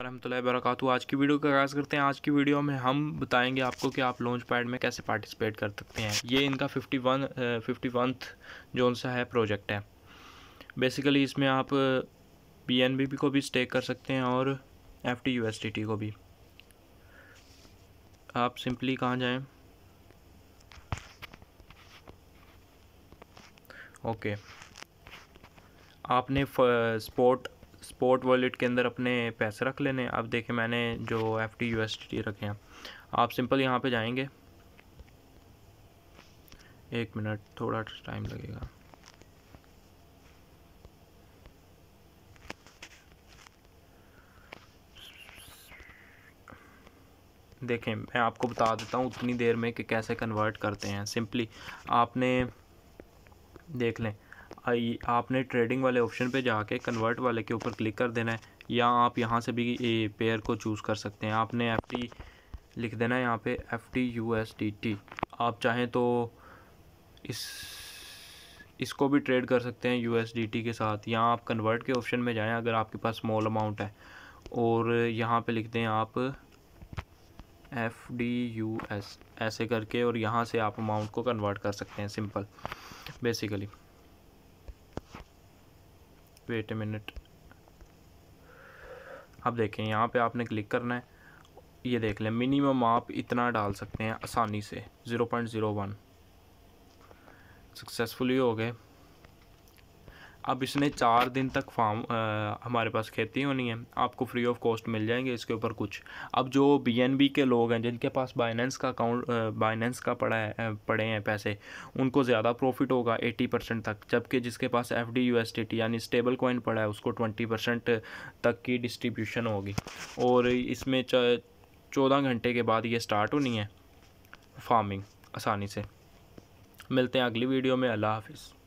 वरहमल वरक आज की वीडियो का आगाज़ करते हैं आज की वीडियो में हम बताएंगे आपको कि आप लॉन्च पैड में कैसे पार्टिसिपेट कर सकते हैं ये इनका फिफ्टी वन फिफ्टी जो सा है प्रोजेक्ट है बेसिकली इसमें आप बी एन बी पी को भी स्टेक कर सकते हैं और F T U S T T को भी आप सिंपली कहाँ जाएँ ओके आपने स्पोर्ट स्पोर्ट वॉलेट के अंदर अपने पैसे रख लेने अब देखें मैंने जो F T U S T रखे हैं आप सिंपल यहाँ पे जाएंगे एक मिनट थोड़ा टाइम लगेगा देखें मैं आपको बता देता हूँ उतनी देर में कि कैसे कन्वर्ट करते हैं सिंपली आपने देख लें आपने ट्रेडिंग वाले ऑप्शन पे जाके कन्वर्ट वाले के ऊपर क्लिक कर देना है या आप यहाँ से भी ए पेयर को चूज़ कर सकते हैं आपने एफ टी लिख देना है यहाँ पे F T U S D T आप चाहें तो इस इसको भी ट्रेड कर सकते हैं यू एस डी टी के साथ यहाँ आप कन्वर्ट के ऑप्शन में जाएं अगर आपके पास स्मॉल अमाउंट है और यहाँ पे लिख दें आप एफ डी यू एस ऐसे करके और यहाँ से आप अमाउंट को कन्वर्ट कर सकते हैं simple basically wait a minute अब देखें यहाँ पे आपने क्लिक करना है ये देख लें मिनिमम आप इतना डाल सकते हैं आसानी से zero point zero one successfully हो गए अब इसने चार दिन तक फार्म हमारे पास खेती होनी है आपको फ्री ऑफ कॉस्ट मिल जाएंगे इसके ऊपर कुछ अब जो बी के लोग हैं जिनके पास बाइनेंस का अकाउंट बाइनेंस का पड़ा है पड़े हैं पैसे उनको ज़्यादा प्रॉफिट होगा एटी परसेंट तक जबकि जिसके पास F D U S T T यानी स्टेबल कॉइन पड़ा है उसको ट्वेंटी परसेंट तक की डिस्ट्रीब्यूशन होगी और इसमें चौदह घंटे के बाद ये स्टार्ट होनी है फार्मिंग आसानी से मिलते हैं अगली वीडियो में अल्लाह हाफिज़